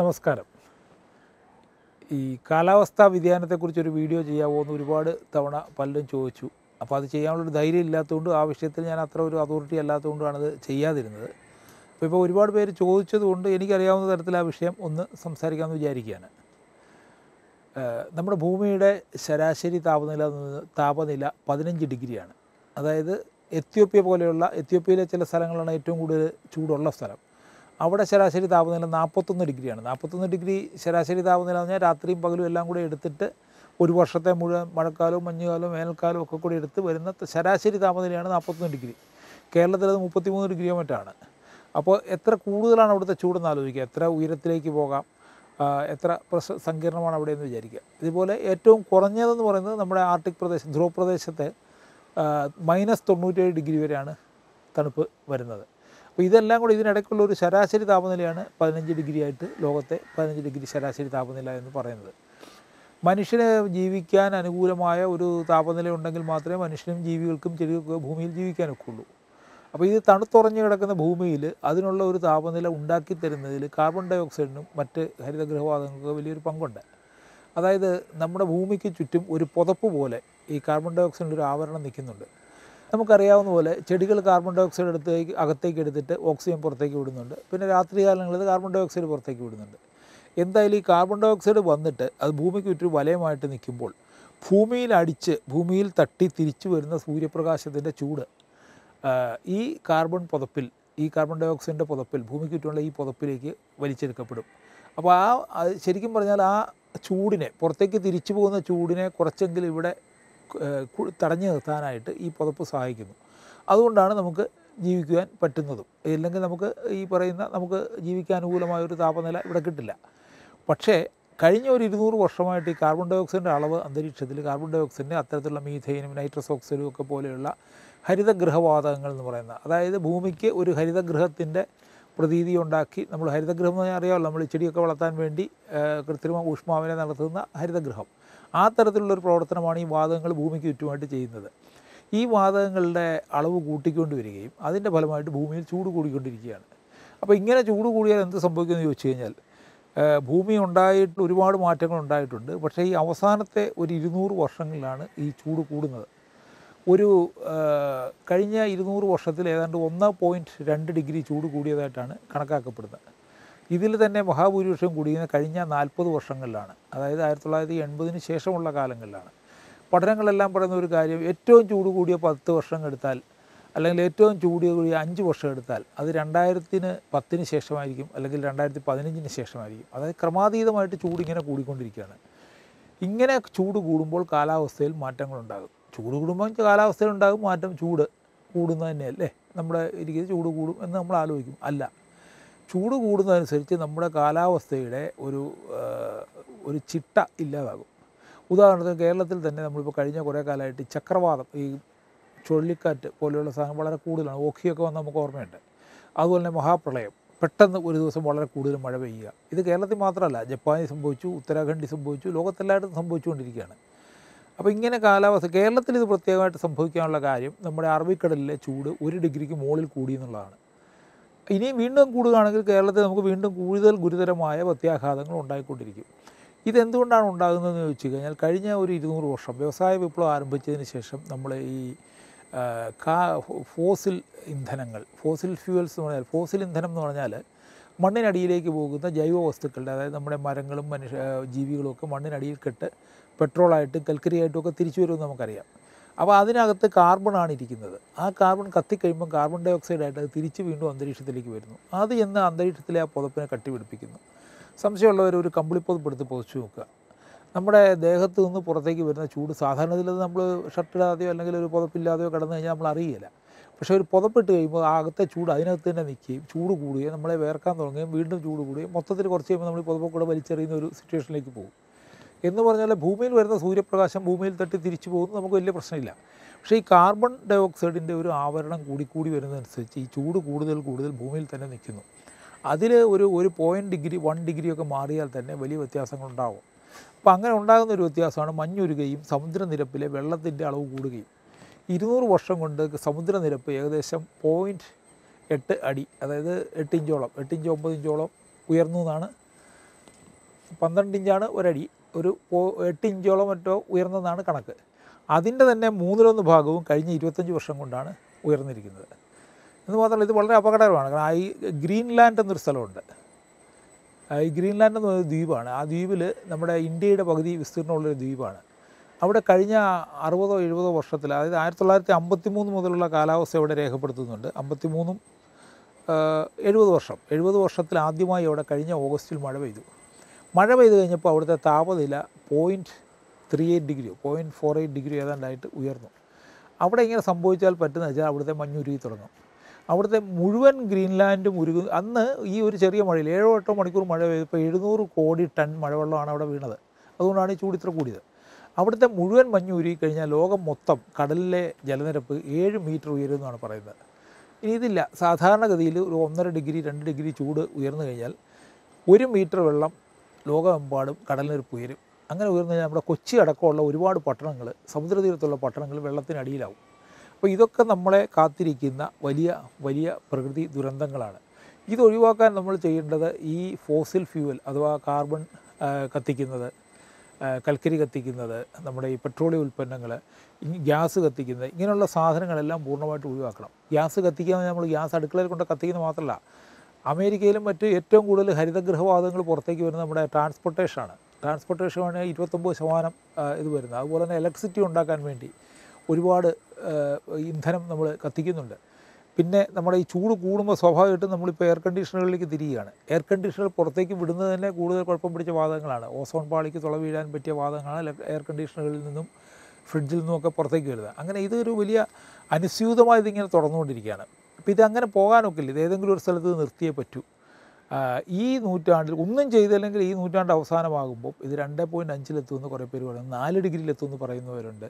നമസ്കാരം ഈ കാലാവസ്ഥാ വ്യതിയാനത്തെക്കുറിച്ചൊരു വീഡിയോ ചെയ്യാമോ എന്ന് ഒരുപാട് തവണ പലരും ചോദിച്ചു അപ്പോൾ അത് ചെയ്യാനുള്ളൊരു ധൈര്യം ഇല്ലാത്തതുകൊണ്ട് ആ വിഷയത്തിൽ ഞാൻ അത്ര ഒരു അതോറിറ്റി അല്ലാത്തതുകൊണ്ടാണ് അത് ചെയ്യാതിരുന്നത് അപ്പോൾ ഇപ്പോൾ ഒരുപാട് പേര് ചോദിച്ചതുകൊണ്ട് എനിക്കറിയാവുന്ന തരത്തിൽ ആ വിഷയം ഒന്ന് സംസാരിക്കാമെന്ന് വിചാരിക്കുകയാണ് നമ്മുടെ ഭൂമിയുടെ ശരാശരി താപനില താപനില പതിനഞ്ച് ഡിഗ്രിയാണ് അതായത് എത്യോപ്യ പോലെയുള്ള എത്യോപ്യയിലെ ചില സ്ഥലങ്ങളാണ് ഏറ്റവും കൂടുതൽ ചൂടുള്ള സ്ഥലം അവിടെ ശരാശരി താപനില നാൽപ്പത്തൊന്ന് ഡിഗ്രിയാണ് നാൽപ്പത്തൊന്ന് ഡിഗ്രി ശരാശരി താപനില എന്ന് പറഞ്ഞാൽ രാത്രിയും പകലും എല്ലാം കൂടി എടുത്തിട്ട് ഒരു വർഷത്തെ മുഴുവൻ മഴക്കാലവും മഞ്ഞുകാലവും വേനൽക്കാലവും ഒക്കെ കൂടി എടുത്ത് വരുന്ന ശരാശരി താപനിലയാണ് നാൽപ്പത്തൊന്ന് ഡിഗ്രി കേരളത്തിൽ അത് മുപ്പത്തിമൂന്ന് ഡിഗ്രിയോ മറ്റാണ് അപ്പോൾ എത്ര കൂടുതലാണ് അവിടുത്തെ ചൂടെന്ന് ആലോചിക്കുക എത്ര ഉയരത്തിലേക്ക് പോകാം എത്ര പ്രശ സങ്കീർണമാണ് അവിടെ എന്ന് വിചാരിക്കുക ഇതുപോലെ ഏറ്റവും കുറഞ്ഞതെന്ന് പറയുന്നത് നമ്മുടെ ആർട്ടിക് പ്രദേശം ധ്രുവ പ്രദേശത്തെ മൈനസ് തൊണ്ണൂറ്റേഴ് ഡിഗ്രി വരെയാണ് തണുപ്പ് വരുന്നത് അപ്പോൾ ഇതെല്ലാം കൂടി ഇതിനിടയ്ക്കുള്ള ഒരു ശരാശരി താപനിലയാണ് പതിനഞ്ച് ഡിഗ്രി ആയിട്ട് ലോകത്തെ പതിനഞ്ച് ഡിഗ്രി ശരാശരി താപനില എന്ന് പറയുന്നത് മനുഷ്യന് ജീവിക്കാൻ അനുകൂലമായ ഒരു താപനില ഉണ്ടെങ്കിൽ മാത്രമേ മനുഷ്യനും ജീവികൾക്കും ചെടികൾക്കും ഭൂമിയിൽ ജീവിക്കാൻ ഒക്കുള്ളൂ അപ്പോൾ ഇത് തണുത്തുറഞ്ഞു കിടക്കുന്ന ഭൂമിയിൽ അതിനുള്ള ഒരു താപനില ഉണ്ടാക്കി തരുന്നതിൽ കാർബൺ ഡൈ ഓക്സൈഡിനും മറ്റ് ഹരിതഗൃഹവാതങ്ങൾക്കും വലിയൊരു പങ്കുണ്ട് അതായത് നമ്മുടെ ഭൂമിക്ക് ചുറ്റും ഒരു പുതപ്പ് പോലെ ഈ കാർബൺ ഡൈ ഓക്സൈഡിൻ്റെ ഒരു ആവരണം നിൽക്കുന്നുണ്ട് നമുക്കറിയാവുന്ന പോലെ ചെടികൾ കാർബൺ ഡൈ ഓക്സൈഡ് എടുത്തേക്ക് അകത്തേക്ക് എടുത്തിട്ട് ഓക്സിജൻ പുറത്തേക്ക് വിടുന്നുണ്ട് പിന്നെ രാത്രി കാലങ്ങളിൽ കാർബൺ ഡൈ ഓക്സൈഡ് പുറത്തേക്ക് വിടുന്നുണ്ട് എന്തായാലും ഈ കാർബൺ ഡൈ ഓക്സൈഡ് വന്നിട്ട് അത് ഭൂമിക്ക് ഒരു വലയമായിട്ട് നിൽക്കുമ്പോൾ ഭൂമിയിൽ അടിച്ച് ഭൂമിയിൽ തട്ടി തിരിച്ചു വരുന്ന സൂര്യപ്രകാശത്തിൻ്റെ ചൂട് ഈ കാർബൺ പുതപ്പിൽ ഈ കാർബൺ ഡൈ ഓക്സൈഡിൻ്റെ പുതപ്പിൽ ഭൂമിക്ക് ചുറ്റുമുള്ള ഈ പുതപ്പിലേക്ക് വലിച്ചെടുക്കപ്പെടും അപ്പോൾ ആ ശരിക്കും പറഞ്ഞാൽ ആ ചൂടിനെ പുറത്തേക്ക് തിരിച്ചു പോകുന്ന ചൂടിനെ കുറച്ചെങ്കിലും ഇവിടെ തടഞ്ഞു നിർത്താനായിട്ട് ഈ പുതപ്പ് സഹായിക്കുന്നു അതുകൊണ്ടാണ് നമുക്ക് ജീവിക്കുവാൻ പറ്റുന്നതും ഇല്ലെങ്കിൽ നമുക്ക് ഈ പറയുന്ന നമുക്ക് ജീവിക്കാൻ ഒരു താപനില ഇവിടെ കിട്ടില്ല പക്ഷേ കഴിഞ്ഞ ഒരു ഇരുന്നൂറ് വർഷമായിട്ട് ഈ കാർബൺ ഡൈ ഓക്സൈഡിൻ്റെ അളവ് അന്തരീക്ഷത്തിൽ കാർബൺ ഡൈ ഓക്സൈഡിൻ്റെ അത്തരത്തിലുള്ള മീഥൈനും നൈട്രസ് ഓക്സൈഡും ഒക്കെ പോലെയുള്ള ഹരിതഗൃഹവാതകങ്ങൾ എന്ന് പറയുന്ന അതായത് ഭൂമിക്ക് ഒരു ഹരിതഗൃഹത്തിൻ്റെ പ്രതീതി ഉണ്ടാക്കി നമ്മൾ ഹരിതഗൃഹം എന്ന് അറിയാമല്ലോ നമ്മൾ ചെടിയൊക്കെ വളർത്താൻ വേണ്ടി കൃത്രിമ ഊഷ്മാവിനെ നടത്തുന്ന ഹരിതഗൃഹം ആ തരത്തിലുള്ളൊരു പ്രവർത്തനമാണ് ഈ വാതകങ്ങൾ ഭൂമിക്ക് ചുറ്റുമായിട്ട് ചെയ്യുന്നത് ഈ വാതകങ്ങളുടെ അളവ് കൂട്ടിക്കൊണ്ട് വരികയും അതിൻ്റെ ഫലമായിട്ട് ഭൂമിയിൽ ചൂട് കൂടിക്കൊണ്ടിരിക്കുകയാണ് അപ്പോൾ ഇങ്ങനെ ചൂട് കൂടിയാൽ എന്ത് സംഭവിക്കുമെന്ന് ചോദിച്ചു കഴിഞ്ഞാൽ ഭൂമി ഉണ്ടായിട്ട് ഒരുപാട് മാറ്റങ്ങൾ ഉണ്ടായിട്ടുണ്ട് പക്ഷേ ഈ അവസാനത്തെ ഒരു ഇരുന്നൂറ് വർഷങ്ങളിലാണ് ഈ ചൂട് കൂടുന്നത് ഒരു കഴിഞ്ഞ ഇരുന്നൂറ് വർഷത്തിൽ ഏതാണ്ട് ഒന്ന് പോയിൻറ്റ് രണ്ട് ഡിഗ്രി ചൂട് കൂടിയതായിട്ടാണ് കണക്കാക്കപ്പെടുന്നത് ഇതിൽ തന്നെ മഹാഭൂരിപക്ഷം കൂടിയിരുന്ന കഴിഞ്ഞ നാൽപ്പത് വർഷങ്ങളിലാണ് അതായത് ആയിരത്തി തൊള്ളായിരത്തി എൺപതിന് ശേഷമുള്ള കാലങ്ങളിലാണ് പഠനങ്ങളെല്ലാം പറയുന്ന ഒരു കാര്യം ഏറ്റവും ചൂട് കൂടിയ പത്ത് വർഷം എടുത്താൽ അല്ലെങ്കിൽ ഏറ്റവും ചൂടിയ കൂടിയ അഞ്ച് വർഷം എടുത്താൽ അത് രണ്ടായിരത്തിന് പത്തിന് ശേഷമായിരിക്കും അല്ലെങ്കിൽ രണ്ടായിരത്തി പതിനഞ്ചിന് ശേഷമായിരിക്കും അതായത് ക്രമാതീതമായിട്ട് ചൂട് ഇങ്ങനെ കൂടിക്കൊണ്ടിരിക്കുകയാണ് ഇങ്ങനെ ചൂട് കൂടുമ്പോൾ കാലാവസ്ഥയിൽ മാറ്റങ്ങളുണ്ടാകും ചൂട് കൂടുമ്പോൾ കാലാവസ്ഥയിൽ ഉണ്ടാകും മാറ്റം ചൂട് കൂടുന്നതന്നെ തന്നെയല്ലേ നമ്മുടെ ഇരിക്കുന്നത് ചൂട് കൂടും എന്ന് നമ്മൾ ആലോചിക്കും അല്ല ചൂട് കൂടുന്നതനുസരിച്ച് നമ്മുടെ കാലാവസ്ഥയുടെ ഒരു ഒരു ചിട്ട ഇല്ലാതാകും ഉദാഹരണത്തിന് കേരളത്തിൽ തന്നെ നമ്മളിപ്പോൾ കഴിഞ്ഞ കുറേ കാലമായിട്ട് ചക്രവാതം ഈ ചുഴലിക്കാറ്റ് പോലെയുള്ള സാധനം വളരെ കൂടുതലാണ് ഓഖിയൊക്കെ വന്ന് നമുക്ക് ഓർമ്മയുണ്ട് അതുപോലെ തന്നെ മഹാപ്രളയം പെട്ടെന്ന് ഒരു ദിവസം വളരെ കൂടുതൽ മഴ പെയ്യുക ഇത് കേരളത്തിൽ മാത്രമല്ല ജപ്പാനിൽ സംഭവിച്ചു ഉത്തരാഖണ്ഡിൽ സംഭവിച്ചു ലോകത്തെല്ലായിടത്തും സംഭവിച്ചുകൊണ്ടിരിക്കുകയാണ് അപ്പോൾ ഇങ്ങനെ കാലാവസ്ഥ കേരളത്തിൽ ഇത് പ്രത്യേകമായിട്ട് സംഭവിക്കാനുള്ള കാര്യം നമ്മുടെ അറബിക്കടലിലെ ചൂട് ഒരു ഡിഗ്രിക്ക് മുകളിൽ കൂടി എന്നുള്ളതാണ് ഇനി വീണ്ടും കൂടുകയാണെങ്കിൽ കേരളത്തിൽ നമുക്ക് വീണ്ടും കൂടുതൽ ഗുരുതരമായ പ്രത്യാഘാതങ്ങൾ ഉണ്ടായിക്കൊണ്ടിരിക്കും ഇതെന്തുകൊണ്ടാണ് ഉണ്ടാകുന്നതെന്ന് ചോദിച്ചു കഴിഞ്ഞാൽ കഴിഞ്ഞ ഒരു ഇരുന്നൂറ് വർഷം വ്യവസായ വിപ്ലവം ആരംഭിച്ചതിന് ശേഷം നമ്മൾ ഈ കാ ഫോസിൽ ഇന്ധനങ്ങൾ ഫോസിൽ ഫ്യൂവൽസ് എന്ന് പറഞ്ഞാൽ ഫോസിൽ ഇന്ധനം എന്ന് പറഞ്ഞാൽ മണ്ണിനടിയിലേക്ക് പോകുന്ന ജൈവ വസ്തുക്കളുടെ അതായത് നമ്മുടെ മരങ്ങളും മനുഷ്യ ഒക്കെ മണ്ണിനടിയിൽ കെട്ട് പെട്രോളായിട്ടും കൽക്കരിയായിട്ടും ഒക്കെ തിരിച്ചു വരുമെന്ന് നമുക്കറിയാം അപ്പോൾ അതിനകത്ത് കാർബണാണ് ഇരിക്കുന്നത് ആ കാർബൺ കത്തിക്കഴിയുമ്പം കാർബൺ ഡൈ ഓക്സൈഡായിട്ട് അത് തിരിച്ച് വീണ്ടും അന്തരീക്ഷത്തിലേക്ക് വരുന്നു അത് എന്ന് അന്തരീക്ഷത്തിലെ ആ പുതപ്പിനെ കട്ടിപിടിപ്പിക്കുന്നു സംശയമുള്ളവർ ഒരു കമ്പിളിപ്പുതപ്പ് എടുത്ത് പൊതിച്ചു നോക്കുക നമ്മുടെ ദേഹത്ത് നിന്ന് പുറത്തേക്ക് വരുന്ന ചൂട് സാധാരണ സാധാരണത്തിൽ നമ്മൾ ഷർട്ടിടാതെയോ അല്ലെങ്കിൽ ഒരു പുതപ്പില്ലാതെയോ കിടന്നു കഴിഞ്ഞാൽ നമ്മൾ അറിയില്ല പക്ഷേ ഒരു പുതപ്പിട്ട് കഴിയുമ്പോൾ അകത്തെ ചൂട് അതിനകത്ത് തന്നെ നിൽക്കുകയും ചൂട് കൂടുകയും നമ്മളെ വേർക്കാൻ തുടങ്ങുകയും വീണ്ടും ചൂട് കൂടുകയും മൊത്തത്തിൽ കുറച്ച് കഴിയുമ്പോൾ നമ്മൾ പുതപ്പ് കൂടെ വലിച്ചെറിയുന്ന ഒരു സിറ്റുവേഷനിലേക്ക് പോകും എന്ന് പറഞ്ഞാൽ ഭൂമിയിൽ വരുന്ന സൂര്യപ്രകാശം ഭൂമിയിൽ തട്ടി തിരിച്ചു പോകുന്നു നമുക്ക് വലിയ പ്രശ്നമില്ല പക്ഷേ ഈ കാർബൺ ഡൈ ഓക്സൈഡിൻ്റെ ഒരു ആവരണം കൂടിക്കൂടി വരുന്നതനുസരിച്ച് ഈ ചൂട് കൂടുതൽ കൂടുതൽ ഭൂമിയിൽ തന്നെ നിൽക്കുന്നു അതിൽ ഒരു ഒരു പോയിൻറ്റ് ഡിഗ്രി വൺ ഡിഗ്രി ഒക്കെ മാറിയാൽ തന്നെ വലിയ വ്യത്യാസങ്ങളുണ്ടാകും അപ്പോൾ അങ്ങനെ ഉണ്ടാകുന്ന ഒരു വ്യത്യാസമാണ് മഞ്ഞുരുകയും സമുദ്രനിരപ്പിലെ വെള്ളത്തിൻ്റെ അളവ് കൂടുകയും ഇരുന്നൂറ് വർഷം കൊണ്ട് സമുദ്രനിരപ്പ് ഏകദേശം പോയിൻറ്റ് എട്ട് അടി അതായത് എട്ട് ഇഞ്ചോളം എട്ട് ഇഞ്ച് ഒമ്പത് ഇഞ്ചോളം ഉയർന്നു എന്നാണ് പന്ത്രണ്ട് ഇഞ്ചാണ് ഒരടി ഒരു എട്ട് ഇഞ്ചോളം മറ്റോ ഉയർന്നതാണ് കണക്ക് അതിൻ്റെ തന്നെ മൂന്നിലൊന്ന് ഭാഗവും കഴിഞ്ഞ ഇരുപത്തഞ്ച് വർഷം കൊണ്ടാണ് ഉയർന്നിരിക്കുന്നത് എന്ന് മാത്രമല്ല ഇത് വളരെ അപകടകരമാണ് കാരണം ഈ ഗ്രീൻലാൻഡ് എന്നൊരു സ്ഥലമുണ്ട് ഈ ഗ്രീൻലാൻഡ് എന്ന് പറയുന്നത് ദ്വീപാണ് ആ ദ്വീപിൽ നമ്മുടെ ഇന്ത്യയുടെ പകുതി വിസ്തീർണമുള്ളൊരു ദ്വീപാണ് അവിടെ കഴിഞ്ഞ അറുപതോ എഴുപതോ വർഷത്തിൽ അതായത് ആയിരത്തി തൊള്ളായിരത്തി അമ്പത്തി മൂന്ന് മുതലുള്ള കാലാവസ്ഥ ഇവിടെ രേഖപ്പെടുത്തുന്നുണ്ട് അമ്പത്തി മൂന്നും എഴുപത് വർഷം എഴുപത് വർഷത്തിൽ ആദ്യമായി അവിടെ കഴിഞ്ഞ ഓഗസ്റ്റിൽ മഴ പെയ്തു മഴ പെയ്ത് കഴിഞ്ഞപ്പോൾ അവിടുത്തെ താപനില പോയിൻറ്റ് ത്രീ എയ്റ്റ് ഡിഗ്രിയോ പോയിൻറ്റ് ഫോർ എയ്റ്റ് ഡിഗ്രി ഏതാണ്ടായിട്ട് ഉയർന്നു അവിടെ ഇങ്ങനെ സംഭവിച്ചാൽ പറ്റുന്ന വെച്ചാൽ അവിടുത്തെ മഞ്ഞുരുകി തുടങ്ങും അവിടുത്തെ മുഴുവൻ ഗ്രീൻലാൻഡും ഉരുകു അന്ന് ഈ ഒരു ചെറിയ മഴയിൽ ഏഴോ എട്ടോ മണിക്കൂർ മഴ ഇപ്പോൾ എഴുന്നൂറ് കോടി ടൺ മഴവെള്ളമാണ് അവിടെ വീണത് അതുകൊണ്ടാണ് ഈ ചൂടിത്ര കൂടിയത് അവിടുത്തെ മുഴുവൻ മഞ്ഞ് ഉരുകിക്കഴിഞ്ഞാൽ ലോകം മൊത്തം കടലിലെ ജലനിരപ്പ് ഏഴ് മീറ്റർ ഉയരുമെന്നാണ് പറയുന്നത് ഇനി ഇതില്ല സാധാരണഗതിയിൽ ഒരു ഒന്നര ഡിഗ്രി രണ്ട് ഡിഗ്രി ചൂട് ഉയർന്നു കഴിഞ്ഞാൽ ഒരു മീറ്റർ വെള്ളം ലോകമെമ്പാടും കടലിനൊരു ഉയരും അങ്ങനെ ഉയർന്നു കഴിഞ്ഞാൽ നമ്മുടെ കൊച്ചി അടക്കമുള്ള ഒരുപാട് പട്ടണങ്ങൾ സമുദ്രതീരത്തുള്ള പട്ടണങ്ങൾ വെള്ളത്തിനടിയിലാവും അപ്പോൾ ഇതൊക്കെ നമ്മളെ കാത്തിരിക്കുന്ന വലിയ വലിയ പ്രകൃതി ദുരന്തങ്ങളാണ് ഇത് ഒഴിവാക്കാൻ നമ്മൾ ചെയ്യേണ്ടത് ഈ ഫോസിൽ ഫ്യൂവൽ അഥവാ കാർബൺ കത്തിക്കുന്നത് കൽക്കരി കത്തിക്കുന്നത് നമ്മുടെ ഈ പെട്രോളിയം ഉൽപ്പന്നങ്ങൾ ഗ്യാസ് കത്തിക്കുന്നത് ഇങ്ങനെയുള്ള സാധനങ്ങളെല്ലാം പൂർണ്ണമായിട്ട് ഒഴിവാക്കണം ഗ്യാസ് കത്തിക്കുക നമ്മൾ ഗ്യാസ് അടുക്കളയിൽ കൊണ്ട് കത്തിക്കുന്നത് മാത്രമല്ല അമേരിക്കയിലും മറ്റ് ഏറ്റവും കൂടുതൽ ഹരിതഗൃഹവാതങ്ങൾ പുറത്തേക്ക് വരുന്നത് നമ്മുടെ ട്രാൻസ്പോർട്ടേഷനാണ് ട്രാൻസ്പോർട്ടേഷനാണ് ഇരുപത്തൊമ്പത് ശതമാനം ഇത് വരുന്നത് അതുപോലെ തന്നെ ഇലക്ട്രിസിറ്റി ഉണ്ടാക്കാൻ വേണ്ടി ഒരുപാട് ഇന്ധനം നമ്മൾ കത്തിക്കുന്നുണ്ട് പിന്നെ നമ്മുടെ ഈ ചൂട് കൂടുമ്പോൾ സ്വാഭാവികമായിട്ടും നമ്മളിപ്പോൾ എയർ കണ്ടീഷണറുകളിലേക്ക് തിരിയുകയാണ് എയർ കണ്ടീഷണർ പുറത്തേക്ക് വിടുന്നത് തന്നെ കൂടുതൽ കുഴപ്പം പിടിച്ച വാദങ്ങളാണ് ഓസോൺ പാളിക്ക് തുള വീഴാൻ പറ്റിയ വാദങ്ങളാണ് എയർ കണ്ടീഷണറുകളിൽ നിന്നും ഫ്രിഡ്ജിൽ നിന്നുമൊക്കെ പുറത്തേക്ക് വരുന്നത് അങ്ങനെ ഇതൊരു വലിയ അനുസ്യൂതമായി ഇതിങ്ങനെ തുറന്നുകൊണ്ടിരിക്കുകയാണ് അപ്പോൾ ഇതങ്ങനെ പോകാനൊക്കില്ല ഇത് ഏതെങ്കിലും ഒരു സ്ഥലത്ത് നിർത്തിയേ പറ്റൂ ഈ നൂറ്റാണ്ടിൽ ഒന്നും ചെയ്തില്ലെങ്കിൽ ഈ നൂറ്റാണ്ട് അവസാനമാകുമ്പോൾ ഇത് രണ്ട് പോയിൻറ്റ് അഞ്ചിലെത്തുമെന്ന് കുറേ പേര് പറയുന്നു നാല് ഡിഗ്രിയിലെത്തുമെന്ന് പറയുന്നവരുണ്ട്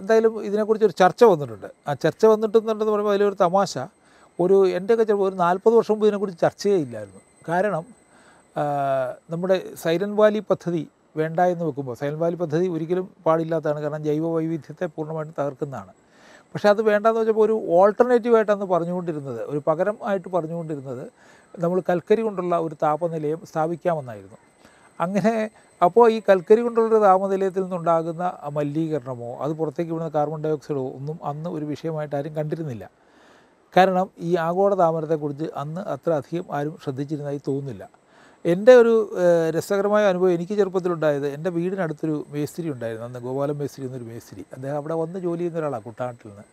എന്തായാലും ഇതിനെക്കുറിച്ച് ഒരു ചർച്ച വന്നിട്ടുണ്ട് ആ ചർച്ച വന്നിട്ടുണ്ടെന്ന് പറയുമ്പോൾ അതിലൊരു തമാശ ഒരു എൻ്റെയൊക്കെ ചിലപ്പോൾ ഒരു നാൽപ്പത് വർഷം മുമ്പ് ഇതിനെക്കുറിച്ച് ചർച്ചയേ ഇല്ലായിരുന്നു കാരണം നമ്മുടെ സൈലൻ വാലി പദ്ധതി വേണ്ട എന്ന് വെക്കുമ്പോൾ സൈലൻ വാലി പദ്ധതി ഒരിക്കലും പാടില്ലാത്തതാണ് കാരണം ജൈവ വൈവിധ്യത്തെ പൂർണ്ണമായിട്ടും തകർക്കുന്നതാണ് പക്ഷേ അത് വേണ്ടെന്ന് വെച്ചപ്പോൾ ഒരു ആയിട്ടാണ് പറഞ്ഞുകൊണ്ടിരുന്നത് ഒരു പകരം ആയിട്ട് പറഞ്ഞുകൊണ്ടിരുന്നത് നമ്മൾ കൽക്കരി കൊണ്ടുള്ള ഒരു താപനിലയും സ്ഥാപിക്കാമെന്നായിരുന്നു അങ്ങനെ അപ്പോൾ ഈ കൽക്കരി കൊണ്ടുള്ള താപനിലയത്തിൽ നിന്നുണ്ടാകുന്ന മലിനീകരണമോ അത് പുറത്തേക്ക് വിടുന്ന കാർബൺ ഡൈ ഓക്സൈഡോ ഒന്നും അന്ന് ഒരു വിഷയമായിട്ട് ആരും കണ്ടിരുന്നില്ല കാരണം ഈ ആഗോള താപനത്തെക്കുറിച്ച് അന്ന് അത്ര അധികം ആരും ശ്രദ്ധിച്ചിരുന്നതായി തോന്നുന്നില്ല എൻ്റെ ഒരു രസകരമായ അനുഭവം എനിക്ക് ചെറുപ്പത്തിലുണ്ടായത് എൻ്റെ വീടിനടുത്തൊരു മേസ്തിരി ഉണ്ടായിരുന്നു അന്ന് ഗോപാലൻ മേസ്തിരി എന്നൊരു മേസ്തിരി അദ്ദേഹം അവിടെ വന്ന് ജോലി ചെയ്യുന്ന ഒരാളാണ് കുട്ടനാട്ടിൽ നിന്ന്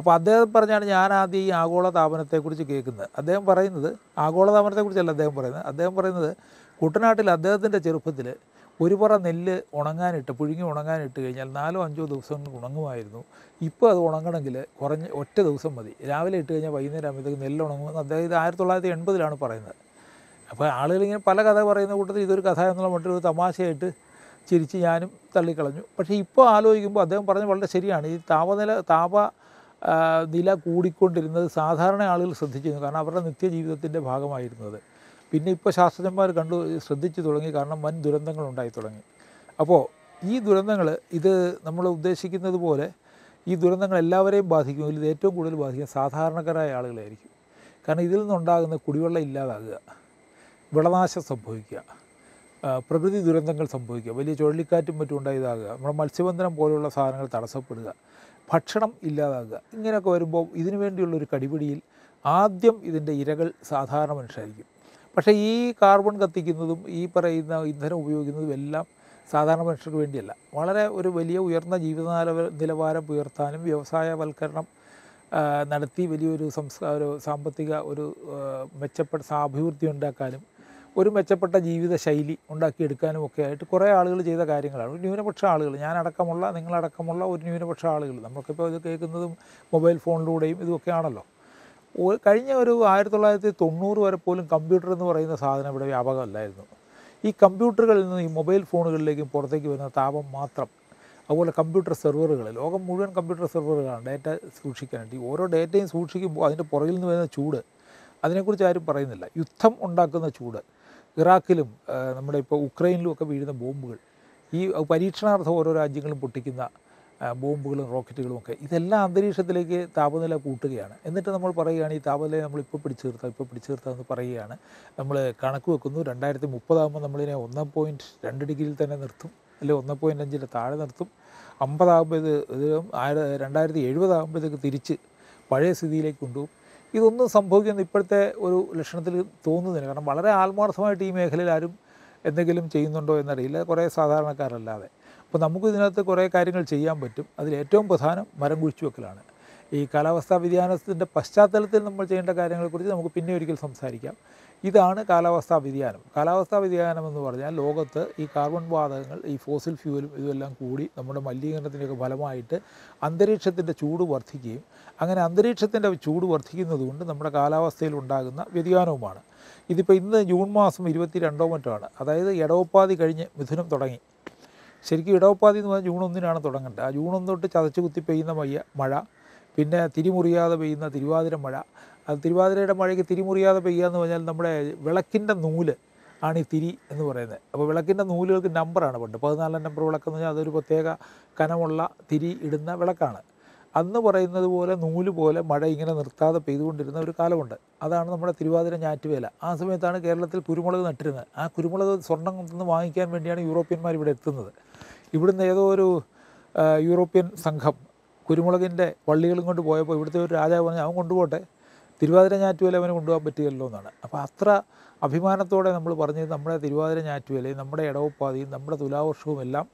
അപ്പോൾ അദ്ദേഹം പറഞ്ഞാണ് ഞാൻ ആദ്യം ഈ ആഗോളതാപനത്തെക്കുറിച്ച് കേൾക്കുന്നത് അദ്ദേഹം പറയുന്നത് ആഗോളതാപനത്തെക്കുറിച്ചല്ല അദ്ദേഹം പറയുന്നത് അദ്ദേഹം പറയുന്നത് കുട്ടനാട്ടിൽ അദ്ദേഹത്തിൻ്റെ ചെറുപ്പത്തിൽ ഒരു പറ നെല്ല് ഉണങ്ങാനിട്ട് പുഴുങ്ങി ഉണങ്ങാനിട്ട് കഴിഞ്ഞാൽ നാലോ അഞ്ചോ ദിവസം ഉണങ്ങുമായിരുന്നു ഇപ്പോൾ അത് ഉണങ്ങണമെങ്കിൽ കുറഞ്ഞ ഒറ്റ ദിവസം മതി രാവിലെ ഇട്ട് കഴിഞ്ഞാൽ വൈകുന്നേരം ആകുമ്പോഴത്തേക്ക് നെല്ല് ഉണങ്ങുമെന്ന് അദ്ദേഹം ഇത് ആയിരത്തി തൊള്ളായിരത്തി എൺപതിലാണ് പറയുന്നത് അപ്പോൾ ആളുകളിങ്ങനെ പല കഥ പറയുന്ന കൂട്ടത്തിൽ ഇതൊരു കഥ എന്നുള്ള മറ്റൊരു തമാശയായിട്ട് ചിരിച്ച് ഞാനും തള്ളിക്കളഞ്ഞു പക്ഷേ ഇപ്പോൾ ആലോചിക്കുമ്പോൾ അദ്ദേഹം പറഞ്ഞത് വളരെ ശരിയാണ് ഈ താപനില താപ നില കൂടിക്കൊണ്ടിരുന്നത് സാധാരണ ആളുകൾ ശ്രദ്ധിച്ചിരുന്നു കാരണം അവരുടെ നിത്യജീവിതത്തിൻ്റെ ഭാഗമായിരുന്നത് പിന്നെ ഇപ്പോൾ ശാസ്ത്രജ്ഞന്മാർ കണ്ടു ശ്രദ്ധിച്ചു തുടങ്ങി കാരണം വൻ ദുരന്തങ്ങൾ ഉണ്ടായി തുടങ്ങി അപ്പോൾ ഈ ദുരന്തങ്ങൾ ഇത് നമ്മൾ ഉദ്ദേശിക്കുന്നത് പോലെ ഈ ദുരന്തങ്ങൾ എല്ലാവരെയും ബാധിക്കുമെങ്കിൽ ഇത് ഏറ്റവും കൂടുതൽ ബാധിക്കുക സാധാരണക്കാരായ ആളുകളായിരിക്കും കാരണം ഇതിൽ നിന്നുണ്ടാകുന്ന കുടിവെള്ളം ഇല്ലാതാകുക വിളനാശം സംഭവിക്കുക പ്രകൃതി ദുരന്തങ്ങൾ സംഭവിക്കുക വലിയ ചുഴലിക്കാറ്റും മറ്റും ഉണ്ടായതാകുക നമ്മുടെ മത്സ്യബന്ധനം പോലെയുള്ള സാധനങ്ങൾ തടസ്സപ്പെടുക ഭക്ഷണം ഇല്ലാതാകുക ഇങ്ങനെയൊക്കെ വരുമ്പോൾ ഇതിനു ഒരു കടിപിടിയിൽ ആദ്യം ഇതിൻ്റെ ഇരകൾ സാധാരണ മനുഷ്യരായിരിക്കും പക്ഷേ ഈ കാർബൺ കത്തിക്കുന്നതും ഈ പറയുന്ന ഇന്ധനം ഉപയോഗിക്കുന്നതും എല്ലാം സാധാരണ മനുഷ്യർക്ക് വേണ്ടിയല്ല വളരെ ഒരു വലിയ ഉയർന്ന ജീവിത നിലവാരം ഉയർത്താനും വ്യവസായവൽക്കരണം നടത്തി വലിയൊരു സംസ്കാര സാമ്പത്തിക ഒരു മെച്ചപ്പെട്ട അഭിവൃദ്ധി ഉണ്ടാക്കാനും ഒരു മെച്ചപ്പെട്ട ജീവിത ശൈലി ഉണ്ടാക്കിയെടുക്കാനും ഒക്കെ ആയിട്ട് കുറേ ആളുകൾ ചെയ്ത കാര്യങ്ങളാണ് ഒരു ന്യൂനപക്ഷ ആളുകൾ ഞാനടക്കമുള്ള നിങ്ങളടക്കമുള്ള ഒരു ന്യൂനപക്ഷ ആളുകൾ നമുക്കിപ്പോൾ ഇത് കേൾക്കുന്നതും മൊബൈൽ ഫോണിലൂടെയും ഇതുമൊക്കെ ആണല്ലോ കഴിഞ്ഞ ഒരു ആയിരത്തി തൊള്ളായിരത്തി തൊണ്ണൂറ് വരെ പോലും കമ്പ്യൂട്ടർ എന്ന് പറയുന്ന സാധനം ഇവിടെ വ്യാപകമല്ലായിരുന്നു ഈ കമ്പ്യൂട്ടറുകളിൽ നിന്ന് ഈ മൊബൈൽ ഫോണുകളിലേക്കും പുറത്തേക്ക് വരുന്ന താപം മാത്രം അതുപോലെ കമ്പ്യൂട്ടർ സെർവറുകൾ ലോകം മുഴുവൻ കമ്പ്യൂട്ടർ സെർവറുകളാണ് ഡേറ്റ സൂക്ഷിക്കാനായിട്ട് ഈ ഓരോ ഡേറ്റയും സൂക്ഷിക്കുമ്പോൾ അതിൻ്റെ പുറകിൽ നിന്ന് വരുന്ന ചൂട് അതിനെക്കുറിച്ച് ആരും പറയുന്നില്ല യുദ്ധം ഉണ്ടാക്കുന്ന ചൂട് ഇറാഖിലും നമ്മുടെ ഇപ്പോൾ ഉക്രൈനിലും ഒക്കെ വീഴുന്ന ബോംബുകൾ ഈ പരീക്ഷണാർത്ഥം ഓരോ രാജ്യങ്ങളും പൊട്ടിക്കുന്ന ബോംബുകളും റോക്കറ്റുകളും ഒക്കെ ഇതെല്ലാം അന്തരീക്ഷത്തിലേക്ക് താപനില കൂട്ടുകയാണ് എന്നിട്ട് നമ്മൾ പറയുകയാണ് ഈ താപനില നമ്മൾ ഇപ്പോൾ പിടിച്ചു നിർത്താം ഇപ്പോൾ പിടിച്ചു എന്ന് പറയുകയാണ് നമ്മൾ കണക്ക് വെക്കുന്നു രണ്ടായിരത്തി മുപ്പതാകുമ്പോൾ നമ്മളിതിനെ ഒന്ന് പോയിൻറ്റ് രണ്ട് ഡിഗ്രിയിൽ തന്നെ നിർത്തും അല്ലെങ്കിൽ ഒന്ന് പോയിൻറ്റ് അഞ്ചിൽ താഴെ നിർത്തും അമ്പതാകുമ്പോൾ ഇത് ഇത് ആയിര രണ്ടായിരത്തി എഴുപതാകുമ്പോഴത്തേക്ക് തിരിച്ച് പഴയ സ്ഥിതിയിലേക്ക് കൊണ്ടുപോകും ഇതൊന്നും സംഭവിക്കുന്ന ഇപ്പോഴത്തെ ഒരു ലക്ഷണത്തിൽ തോന്നുന്നില്ല കാരണം വളരെ ആത്മാർത്ഥമായിട്ട് ഈ മേഖലയിൽ ആരും എന്തെങ്കിലും ചെയ്യുന്നുണ്ടോ എന്നറിയില്ല കുറേ സാധാരണക്കാരല്ലാതെ അപ്പോൾ നമുക്ക് ഇതിനകത്ത് കുറേ കാര്യങ്ങൾ ചെയ്യാൻ പറ്റും അതിൽ ഏറ്റവും പ്രധാനം മരം കുഴിച്ചു വെക്കലാണ് ഈ കാലാവസ്ഥാ വ്യതിയാനത്തിൻ്റെ പശ്ചാത്തലത്തിൽ നമ്മൾ ചെയ്യേണ്ട കാര്യങ്ങളെക്കുറിച്ച് നമുക്ക് പിന്നെ ഒരിക്കൽ സംസാരിക്കാം ഇതാണ് കാലാവസ്ഥാ വ്യതിയാനം കാലാവസ്ഥാ വ്യതിയാനം എന്ന് പറഞ്ഞാൽ ലോകത്ത് ഈ കാർബൺ വാതകങ്ങൾ ഈ ഫോസിൽ ഫ്യൂവലും ഇതുമെല്ലാം കൂടി നമ്മുടെ മലിനീകരണത്തിൻ്റെയൊക്കെ ഫലമായിട്ട് അന്തരീക്ഷത്തിൻ്റെ ചൂട് വർദ്ധിക്കുകയും അങ്ങനെ അന്തരീക്ഷത്തിൻ്റെ ചൂട് വർദ്ധിക്കുന്നതുകൊണ്ട് നമ്മുടെ കാലാവസ്ഥയിൽ ഉണ്ടാകുന്ന വ്യതിയാനവുമാണ് ഇതിപ്പോൾ ഇന്ന് ജൂൺ മാസം ഇരുപത്തി രണ്ടോ മറ്റോ അതായത് ഇടവപ്പാതി കഴിഞ്ഞ് മിഥുനം തുടങ്ങി ശരിക്കും ഇടവപ്പാതി എന്ന് പറഞ്ഞാൽ ജൂൺ ഒന്നിനാണ് തുടങ്ങേണ്ടത് ആ ജൂൺ ഒന്ന് തൊട്ട് ചതച്ചു കുത്തി പെയ്യുന്ന മഴ പിന്നെ തിരിമുറിയാതെ പെയ്യുന്ന തിരുവാതിര മഴ അത് തിരുവാതിരയുടെ മഴയ്ക്ക് തിരിമുറിയാതെ പെയ്യുക എന്ന് പറഞ്ഞാൽ നമ്മുടെ വിളക്കിൻ്റെ നൂല് ആണ് ഈ തിരി എന്ന് പറയുന്നത് അപ്പോൾ വിളക്കിൻ്റെ നൂലുകൾക്ക് നമ്പറാണ് പണ്ട് പതിനാലാം നമ്പർ വിളക്കെന്ന് പറഞ്ഞാൽ അതൊരു പ്രത്യേക കനമുള്ള തിരി ഇടുന്ന വിളക്കാണ് അന്ന് പറയുന്നത് പോലെ നൂല് പോലെ മഴ ഇങ്ങനെ നിർത്താതെ പെയ്തുകൊണ്ടിരുന്ന ഒരു കാലമുണ്ട് അതാണ് നമ്മുടെ തിരുവാതിര ഞാറ്റുവേല ആ സമയത്താണ് കേരളത്തിൽ കുരുമുളക് നട്ടിരുന്നത് ആ കുരുമുളക് സ്വർണം നിന്ന് വാങ്ങിക്കാൻ വേണ്ടിയാണ് യൂറോപ്യന്മാർ ഇവിടെ എത്തുന്നത് ഇവിടുന്ന് ഏതോ ഒരു യൂറോപ്യൻ സംഘം കുരുമുളകിൻ്റെ വള്ളികളും കൊണ്ട് പോയപ്പോൾ ഇവിടുത്തെ ഒരു രാജാവ് പറഞ്ഞു അവൻ കൊണ്ടുപോട്ടെ തിരുവാതിര ഞാറ്റുവേല അവന് കൊണ്ടുപോകാൻ പറ്റിയല്ലോ എന്നാണ് അപ്പോൾ അത്ര അഭിമാനത്തോടെ നമ്മൾ പറഞ്ഞത് നമ്മുടെ തിരുവാതിര ഞാറ്റുവേലയും നമ്മുടെ ഇടവപ്പാതിയും നമ്മുടെ തുലാവർഷവും എല്ലാം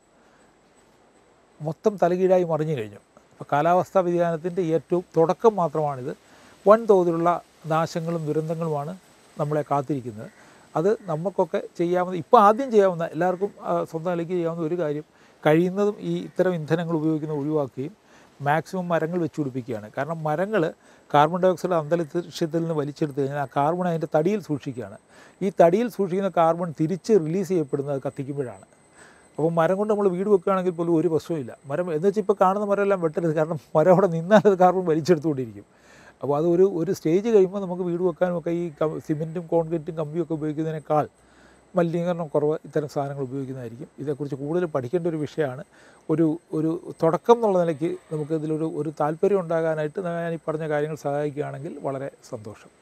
മൊത്തം തലകീഴായി മറിഞ്ഞു കഴിഞ്ഞു അപ്പോൾ കാലാവസ്ഥാ വ്യതിയാനത്തിൻ്റെ ഏറ്റവും തുടക്കം മാത്രമാണിത് വൻതോതിലുള്ള നാശങ്ങളും ദുരന്തങ്ങളുമാണ് നമ്മളെ കാത്തിരിക്കുന്നത് അത് നമുക്കൊക്കെ ചെയ്യാവുന്ന ഇപ്പോൾ ആദ്യം ചെയ്യാവുന്ന എല്ലാവർക്കും സ്വന്തം നിലയ്ക്ക് ചെയ്യാവുന്ന ഒരു കാര്യം കഴിയുന്നതും ഈ ഇത്തരം ഇന്ധനങ്ങൾ ഉപയോഗിക്കുന്ന ഒഴിവാക്കുകയും മാക്സിമം മരങ്ങൾ വെച്ച് പിടിപ്പിക്കുകയാണ് കാരണം മരങ്ങൾ കാർബൺ ഡൈ ഓക്സൈഡ് അന്തരീക്ഷത്തിൽ നിന്ന് വലിച്ചെടുത്ത് കഴിഞ്ഞാൽ ആ കാർബൺ അതിൻ്റെ തടിയിൽ സൂക്ഷിക്കുകയാണ് ഈ തടിയിൽ സൂക്ഷിക്കുന്ന കാർബൺ തിരിച്ച് റിലീസ് ചെയ്യപ്പെടുന്നത് കത്തിക്കുമ്പോഴാണ് അപ്പോൾ മരം കൊണ്ട് നമ്മൾ വീട് വെക്കുകയാണെങ്കിൽ പോലും ഒരു പ്രശ്നമില്ല മരം എന്ന് വെച്ചാൽ ഇപ്പോൾ കാണുന്ന മരമെല്ലാം വെട്ടരുത് കാരണം മരം അവിടെ നിന്നാൽ അത് കാർബൺ വലിച്ചെടുത്തുകൊണ്ടിരിക്കും അപ്പോൾ അത് ഒരു ഒരു സ്റ്റേജ് കഴിയുമ്പോൾ നമുക്ക് വീട് വെക്കാനും ഒക്കെ ഈ സിമെൻറ്റും കോൺക്രീറ്റും ഒക്കെ ഉപയോഗിക്കുന്നതിനേക്കാൾ മലിനീകരണം കുറവ് ഇത്തരം സാധനങ്ങൾ ഉപയോഗിക്കുന്നതായിരിക്കും ഇതേക്കുറിച്ച് കൂടുതൽ പഠിക്കേണ്ട ഒരു വിഷയമാണ് ഒരു ഒരു തുടക്കം എന്നുള്ള നിലയ്ക്ക് നമുക്ക് ഇതിലൊരു ഒരു താല്പര്യം ഉണ്ടാകാനായിട്ട് ഞാൻ ഈ പറഞ്ഞ കാര്യങ്ങൾ സഹായിക്കുകയാണെങ്കിൽ വളരെ സന്തോഷം